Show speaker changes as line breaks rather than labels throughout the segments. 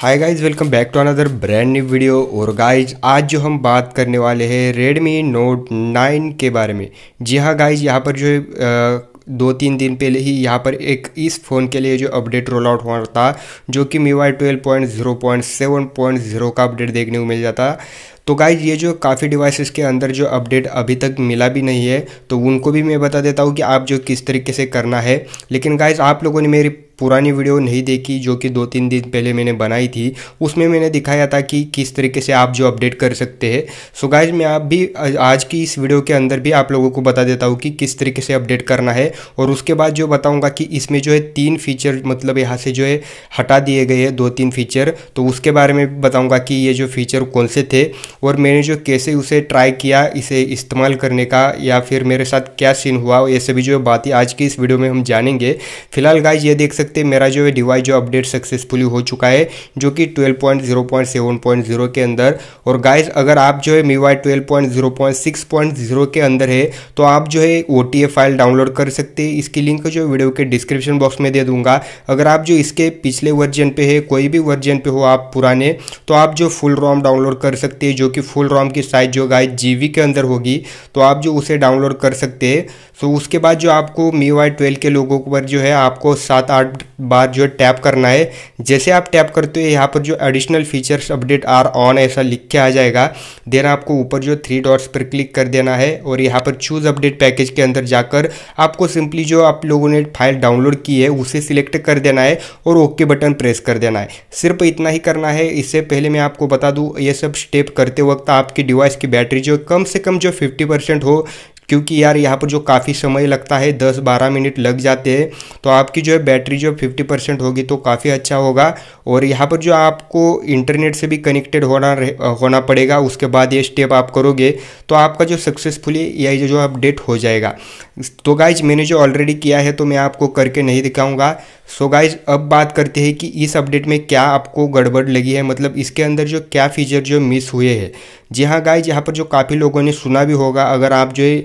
hi guys welcome back to another brand new video और guys आज जो हम बात करने वाले हैं रेडमी नोट 9 के बारे में जी हाँ गाइज यहाँ पर जो है दो तीन दिन पहले ही यहाँ पर एक इस फ़ोन के लिए जो अपडेट रोल आउट हुआ था जो कि Mi Y twelve point zero point seven point zero का अपडेट देखने को मिल जाता तो गाइज ये जो काफ़ी डिवाइसेस के अंदर जो अपडेट अभी तक मिला भी नहीं है तो उनको भी मैं बता देता हूँ कि आप जो किस तरीके से करना है लेकिन गाइज आप लोगों ने मेरी पुरानी वीडियो नहीं देखी जो कि दो तीन दिन पहले मैंने बनाई थी उसमें मैंने दिखाया था कि किस तरीके से आप जो अपडेट कर सकते हैं सो गाइज मैं आप भी आज की इस वीडियो के अंदर भी आप लोगों को बता देता हूँ कि किस तरीके से अपडेट करना है और उसके बाद जो बताऊँगा कि इसमें जो है तीन फीचर मतलब यहाँ से जो है हटा दिए गए हैं दो तीन फीचर तो उसके बारे में बताऊँगा कि ये जो फीचर कौन से थे और मैंने जो कैसे उसे ट्राई किया इसे इस्तेमाल करने का या फिर मेरे साथ क्या सीन हुआ ये सभी जो बातें आज की इस वीडियो में हम जानेंगे फिलहाल गाइज ये देख सकते सकते हैं मेरा जो है डिवाइस जो अपडेट सक्सेसफुली हो चुका है जो कि 12.0.7.0 के अंदर और गाइज अगर आप जो है मी वाई के अंदर है तो आप जो है ओ फाइल डाउनलोड कर सकते हैं इसकी लिंक जो वीडियो के डिस्क्रिप्शन बॉक्स में दे दूंगा अगर आप जो इसके पिछले वर्जन पे है कोई भी वर्जन पे हो आप पुराने तो आप जो फुल रॉम डाउनलोड कर सकते हैं जो कि फुल रॉम की साइज जो गाइज जी के अंदर होगी तो आप जो उसे डाउनलोड कर सकते हैं सो उसके बाद जो आपको मी वाई ट्वेल्व के लोगों पर जो है आपको सात आठ बार जो है टैप करना है जैसे आप टैप करते हो यहाँ पर जो additional features update are on ऐसा लिख के आ जाएगा देन आपको ऊपर जो थ्री डॉट्स पर क्लिक कर देना है और यहाँ पर चूज़ अपडेट पैकेज के अंदर जाकर आपको सिंपली जो आप लोगों ने फाइल डाउनलोड की है उसे सिलेक्ट कर देना है और ओके बटन प्रेस कर देना है सिर्फ इतना ही करना है इससे पहले मैं आपको बता दूँ ये सब स्टेप करते वक्त आपकी डिवाइस की बैटरी जो कम से कम जो फिफ्टी हो क्योंकि यार यहाँ पर जो काफ़ी समय लगता है दस बारह मिनट लग जाते हैं तो आपकी जो है बैटरी जो फिफ्टी परसेंट होगी तो काफ़ी अच्छा होगा और यहाँ पर जो आपको इंटरनेट से भी कनेक्टेड होना होना पड़ेगा उसके बाद ये स्टेप आप करोगे तो आपका जो सक्सेसफुली यह जो अपडेट हो जाएगा तो गाइज मैंने जो ऑलरेडी किया है तो मैं आपको करके नहीं दिखाऊँगा सो so गाइज अब बात करते हैं कि इस अपडेट में क्या आपको गड़बड़ लगी है मतलब इसके अंदर जो क्या फीचर जो मिस हुए हैं जी हाँ गाइज यहाँ पर जो काफ़ी लोगों ने सुना भी होगा अगर आप जो है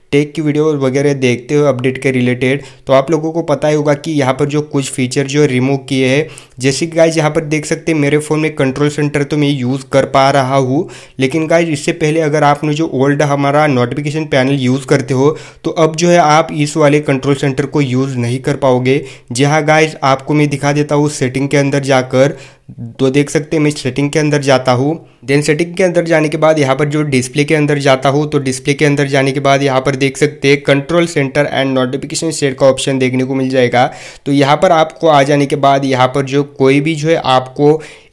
टेक की वीडियो वगैरह देखते हो अपडेट के रिलेटेड तो आप लोगों को पता ही होगा कि यहाँ पर जो कुछ फीचर जो रिमूव किए हैं जैसे कि गाइज यहाँ पर देख सकते हैं मेरे फ़ोन में कंट्रोल सेंटर तो मैं यूज़ कर पा रहा हूँ लेकिन गाइज इससे पहले अगर आपने जो ओल्ड हमारा नोटिफिकेशन पैनल यूज़ करते हो तो अब जो है आप इस वाले कंट्रोल सेंटर को यूज़ नहीं कर पाओगे जहाँ गाइज आपको मैं दिखा देता हूँ सेटिंग के अंदर जाकर तो देख सकते हैं मैं सेटिंग के अंदर जाता हूँ देन सेटिंग के अंदर जाने के बाद यहाँ पर जो डिस्प्ले के अंदर जाता हूँ तो डिस्प्ले के अंदर जाने के बाद यहाँ पर देख सकते हैं control centre and notification set का ऑप्शन देखने को मिल जाएगा तो यहाँ पर आपको आ जाने के बाद यहाँ पर जो कोई भी जो है आपको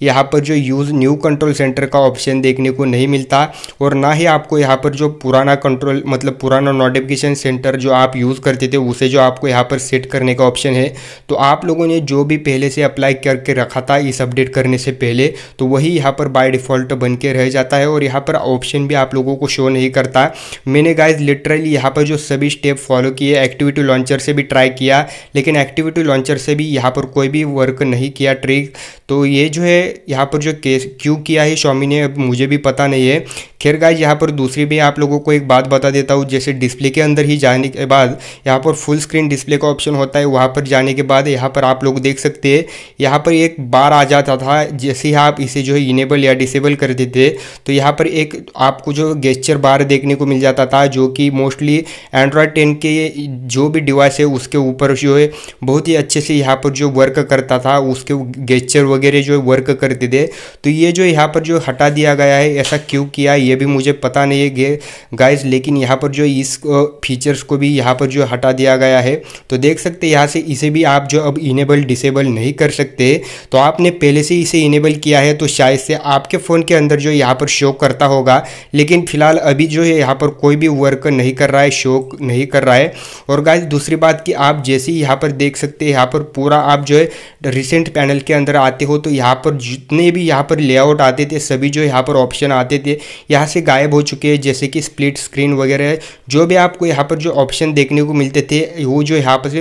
यहाँ पर जो यूज़ न्यू कंट्रोल सेंटर का ऑप्शन देखने को नहीं मिलता और ना ही आपको यहाँ पर जो पुराना कंट्रोल मतलब पुराना नोटिफिकेशन सेंटर जो आप यूज़ करते थे उसे जो आपको यहाँ पर सेट करने का ऑप्शन है तो आप लोगों ने जो भी पहले से अप्लाई करके रखा था इस अपडेट करने से पहले तो वही यहाँ पर बाय डिफ़ॉल्ट बन के रह जाता है और यहाँ पर ऑप्शन भी आप लोगों को शो नहीं करता मैंने गाइज लिटरली यहाँ पर जो सभी स्टेप फॉलो किए एक्टिविटी लॉन्चर से भी ट्राई किया लेकिन एक्टिविटी लॉन्चर से भी यहाँ पर कोई भी वर्क नहीं किया ट्रिक तो ये जो है यहाँ पर जो केस क्यों किया है शॉमी ने अब मुझे भी पता नहीं है खैर गाइज यहाँ पर दूसरी भी आप लोगों को एक बात बता देता हूँ जैसे डिस्प्ले के अंदर ही जाने के बाद यहाँ पर फुल स्क्रीन डिस्प्ले का ऑप्शन होता है वहाँ पर जाने के बाद यहाँ पर आप लोग देख सकते हैं यहाँ पर एक बार आ जाता था जैसे ही आप इसे जो है इनेबल या डिसेबल कर देते तो यहाँ पर एक आपको जो गेस्चर बार देखने को मिल जाता था जो कि मोस्टली डेफिनेटली एंड्रॉयड टेन के जो भी डिवाइस है उसके ऊपर जो है बहुत ही अच्छे से यहाँ पर जो वर्क करता था उसके गेस्चर वगैरह जो वर्क करते थे तो ये जो यहाँ पर जो हटा दिया गया है ऐसा क्यों किया ये भी मुझे पता नहीं है गाइज लेकिन यहाँ पर जो इस फीचर्स को भी यहाँ पर जो हटा दिया गया है तो देख सकते यहाँ से इसे भी आप जो अब इनेबल डिसेबल नहीं कर सकते तो आपने पहले से इसे इनेबल किया है तो शायद से आपके फ़ोन के अंदर जो यहाँ पर शो करता होगा लेकिन फिलहाल अभी जो है यहाँ पर कोई भी वर्क नहीं कर रहा रहा है शो नहीं कर रहा है और गाइज दूसरी बात कि आप जैसे ही यहाँ पर देख सकते हैं यहाँ पर पूरा आप जो है रिसेंट पैनल के अंदर आते हो तो यहाँ पर जितने भी यहाँ पर लेआउट आते थे सभी जो यहाँ पर ऑप्शन आते थे यहाँ से गायब हो चुके हैं जैसे कि स्प्लिट स्क्रीन वगैरह जो भी आपको यहाँ पर जो ऑप्शन देखने को मिलते थे वो जो यहाँ पर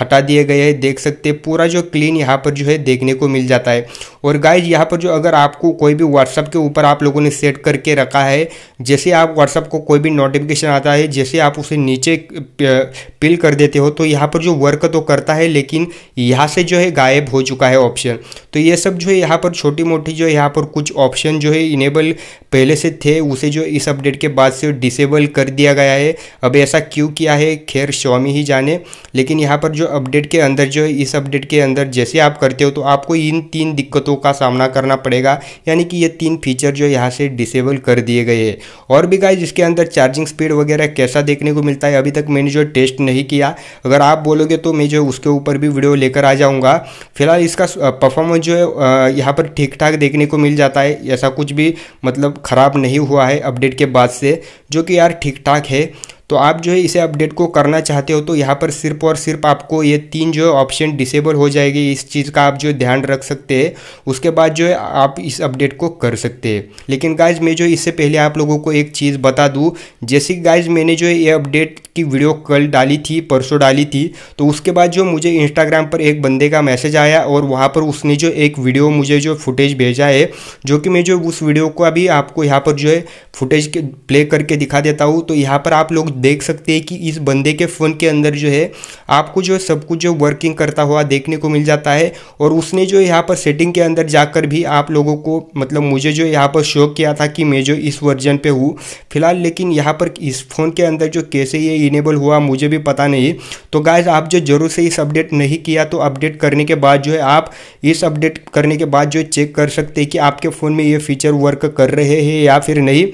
हटा दिए गए हैं देख सकते पूरा जो क्लीन यहाँ पर जो है देखने को मिल जाता है और गाइज यहाँ पर जो अगर आपको कोई भी व्हाट्सअप के ऊपर आप लोगों ने सेट करके रखा है जैसे आप व्हाट्सअप को कोई भी नोटिफिकेशन आता है जैसे आप उसे नीचे पिल कर देते हो तो यहाँ पर जो वर्क तो करता है लेकिन यहाँ से जो है गायब हो चुका है ऑप्शन तो ये सब जो है यहाँ पर छोटी मोटी जो यहाँ पर कुछ ऑप्शन जो है इनेबल पहले से थे उसे जो इस अपडेट के बाद से डिसेबल कर दिया गया है अब ऐसा क्यों किया है खैर शॉमी ही जाने लेकिन यहाँ पर जो अपडेट के अंदर जो है इस अपडेट के अंदर जैसे आप करते हो तो आपको इन तीन दिक्कतों दिक्कतों का सामना करना पड़ेगा यानी कि ये तीन फीचर जो यहाँ से डिसेबल कर दिए गए हैं और भी गाइज इसके अंदर चार्जिंग स्पीड वगैरह कैसा देखने को मिलता है अभी तक मैंने जो टेस्ट नहीं किया अगर आप बोलोगे तो मैं जो उसके ऊपर भी वीडियो लेकर आ जाऊँगा फिलहाल इसका परफॉर्मेंस जो है यहाँ पर ठीक ठाक देखने को मिल जाता है ऐसा कुछ भी मतलब ख़राब नहीं हुआ है अपडेट के बाद से जो कि यार ठीक ठाक है तो आप जो है इसे अपडेट को करना चाहते हो तो यहाँ पर सिर्फ और सिर्फ आपको ये तीन जो ऑप्शन डिसेबल हो जाएगी इस चीज़ का आप जो ध्यान रख सकते हैं उसके बाद जो है आप इस अपडेट को कर सकते हैं लेकिन गाइज मैं जो इससे पहले आप लोगों को एक चीज़ बता दूँ जैसे गाइज मैंने जो है ये अपडेट की वीडियो कल डाली थी परसों डाली थी तो उसके बाद जो मुझे इंस्टाग्राम पर एक बंदे का मैसेज आया और वहाँ पर उसने जो एक वीडियो मुझे जो फुटेज भेजा है जो कि मैं जो उस वीडियो को अभी आपको यहाँ पर जो है फुटेज प्ले करके दिखा देता हूँ तो यहाँ पर आप लोग देख सकते हैं कि इस बंदे के फ़ोन के अंदर जो है आपको जो सब कुछ जो वर्किंग करता हुआ देखने को मिल जाता है और उसने जो यहाँ पर सेटिंग के अंदर जाकर भी आप लोगों को मतलब मुझे जो यहाँ पर शो किया था कि मैं जो इस वर्जन पर हूँ फिलहाल लेकिन यहाँ पर इस फ़ोन के अंदर जो कैसे ये इनेबल हुआ मुझे भी पता नहीं तो गाइज आप जो जरूर से इस अपडेट नहीं किया तो अपडेट करने के बाद जो है आप इस अपडेट करने के बाद जो चेक कर सकते हैं कि आपके फ़ोन में ये फीचर वर्क कर रहे हैं या फिर नहीं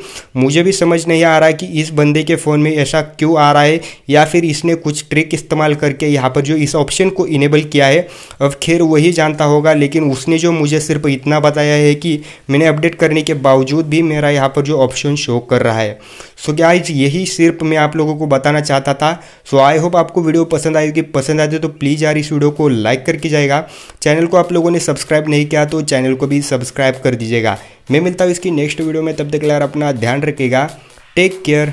मुझे भी समझ नहीं आ रहा है कि इस बंदे के फ़ोन में ऐसा ऐसा क्यों आ रहा है या फिर इसने कुछ ट्रिक इस्तेमाल करके यहाँ पर जो इस ऑप्शन को इनेबल किया है अब खैर वही जानता होगा लेकिन उसने जो मुझे सिर्फ इतना बताया है कि मैंने अपडेट करने के बावजूद भी मेरा यहाँ पर जो ऑप्शन शो कर रहा है सो क्या यही सिर्फ मैं आप लोगों को बताना चाहता था सो आई होप आपको वीडियो पसंद आएगी पसंद आते तो प्लीज़ यार इस वीडियो को लाइक करके जाएगा चैनल को आप लोगों ने सब्सक्राइब नहीं किया तो चैनल को भी सब्सक्राइब कर दीजिएगा मैं मिलता हूँ इसकी नेक्स्ट वीडियो में तब तक यार अपना ध्यान रखेगा टेक केयर